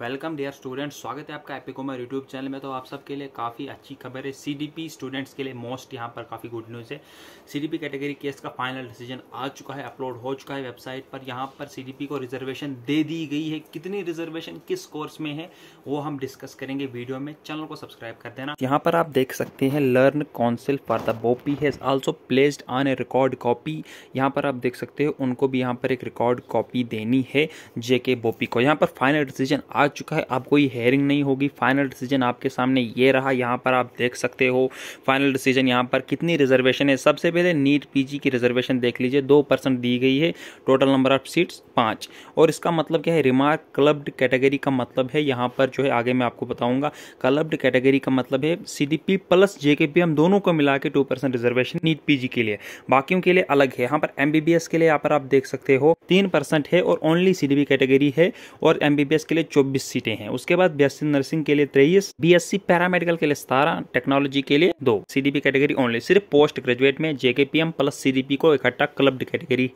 welcome dear students स्वागत है आपका एपिकोमर यूट्यूब चैनल में तो आप सबके लिए काफ़ी अच्छी खबर है सीडीपी स्टूडेंट्स के लिए मोस्ट यहां पर काफ़ी गुड न्यूज़ है सीडीपी कैटेगरी केस का फाइनल डिसीजन आ चुका है अपलोड हो चुका है वेबसाइट पर यहाँ पर सीडीपी को रिजर्वेशन दे दी गई है कितनी रिजर्वेशन किस कोर्स में है वो हम डिस्कस करेंगे वीडियो में चैनल को सब्सक्राइब कर देना यहाँ पर आप देख सकते हैं learn council for the BOPEE has also placed on a record copy यहाँ पर आप देख सकते हो उनको भी यहाँ पर एक रिकॉर्ड कॉपी देनी है जे बोपी को यहाँ पर फाइनल डिसीजन आ आ चुका है आपको कोई हेयरिंग नहीं होगी फाइनल डिसीजन आपके सामने ये रहा यहाँ पर आप देख सकते हो फाइनल डिसीजन यहाँ पर कितनी रिजर्वेशन है सबसे पहले नीट पीजी की रिजर्वेशन देख लीजिए दो परसेंट दी गई है टोटल नंबर ऑफ सीट्स पाँच और इसका मतलब क्या है रिमार्क क्लब्ड कैटेगरी का मतलब है यहाँ पर जो है आगे मैं आपको बताऊंगा क्लब्ड कैटेगरी का मतलब है सी प्लस जे हम दोनों को मिला के टू रिजर्वेशन नीट पी के लिए बाकियों के लिए अलग है यहाँ पर एम के लिए यहाँ पर आप देख सकते हो तीन है और ओनली सी कैटेगरी है और एम के लिए चौबीस छब्बीस सीटें हैं उसके बाद बीएससी नर्सिंग के लिए तेईस बीएससी पैरामेडिकल के लिए सतारह टेक्नोलॉजी के लिए दो सीडीपी कैटेगरी ओनली सिर्फ पोस्ट ग्रेजुएट में जेकेपीएम प्लस सीडीपी को इकट्ठा क्लब्ड कैटेगरी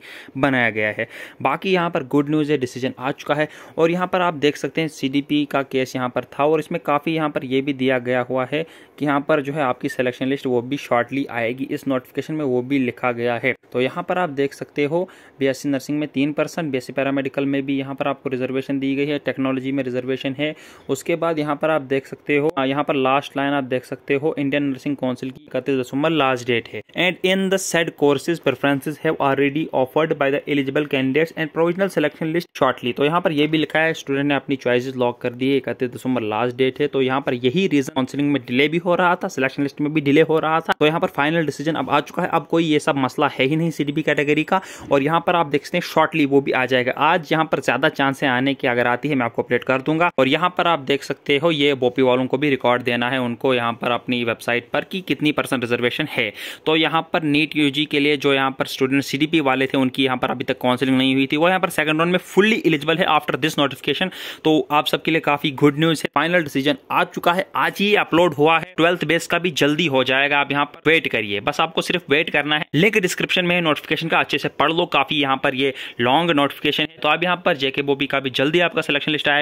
बनाया गया है बाकी यहाँ पर गुड न्यूज़ है डिसीजन आ चुका है और यहाँ पर आप देख सकते हैं सीडीपी का केस यहाँ पर था और इसमें काफ़ी यहाँ पर यह भी दिया गया हुआ है कि यहाँ पर जो है आपकी सिलेक्शन लिस्ट वो भी शॉर्टली आएगी इस नोटिफिकेशन में वो भी लिखा गया है तो यहाँ पर आप देख सकते हो बीएससी नर्सिंग में तीन परसेंट बीएससी पैरामेडिकल में भी यहाँ पर आपको रिजर्वेशन दी गई है टेक्नोलॉजी में रिजर्वेशन है उसके बाद यहाँ पर आप देख सकते हो हाँ, यहाँ पर लास्ट लाइन आप देख सकते हो इंडियन नर्सिंग काउंसिल की इकतीस दिसंबर लास्ट डेट है and in the said courses preferences have already offered by the eligible candidates and provisional selection list shortly तो यहाँ पर यह भी लिखा है स्टूडेंट ने अपनी चॉइसेस लॉक कर दी है इकतीस दिसंबर लास्ट डेट है तो यहाँ पर यही रीजन काउंसिलिंग में डिले भी हो रहा था सिलेक्शन लिस्ट में भी डिले हो रहा था तो यहाँ पर फाइनल डिसीजन अब आ चुका है अब कोई ये सब मसला है ही नहीं सीडीपी कैटेगरी का और यहाँ पर आप देखते हैं शॉर्टली वो भी आ जाएगा आज यहाँ पर ज्यादा चांसें आने की अगर आती है मैं आपको अपडेट कर कर दूंगा और यहाँ पर आप देख सकते हो ये बोपी वालों को भी रिकॉर्ड देना है उनको यहाँ पर अपनी वेबसाइट पर कि कितनी परसेंट रिजर्वेशन है तो यहाँ पर नीट यू के लिए जो यहाँ पर स्टूडेंट सी वाले थे उनकी यहाँ पर अभी तक काउंसिलिंग नहीं हुई थी वो यहाँ पर सेकंड राउंड में फुल्ली एलिजिबल है आफ्टर दिस नोटिफिकेशन तो आप सबके लिए काफी गुड न्यूज है फाइनल डिसीजन आ चुका है आज ही अपलोड हुआ है ट्वेल्थ बेस का भी जल्दी हो जाएगा आप यहाँ पर वेट करिए बस आपको सिर्फ वेट करना है लिंक डिस्क्रिप्शन में नोटिफिकेशन का अच्छे से पढ़ लो काफी यहाँ पर ये लॉन्ग नोटिफिकेशन है तो आप यहाँ पर जेके बोबी का भी जल्दी आपका सिलेक्शन लिस्ट आएगा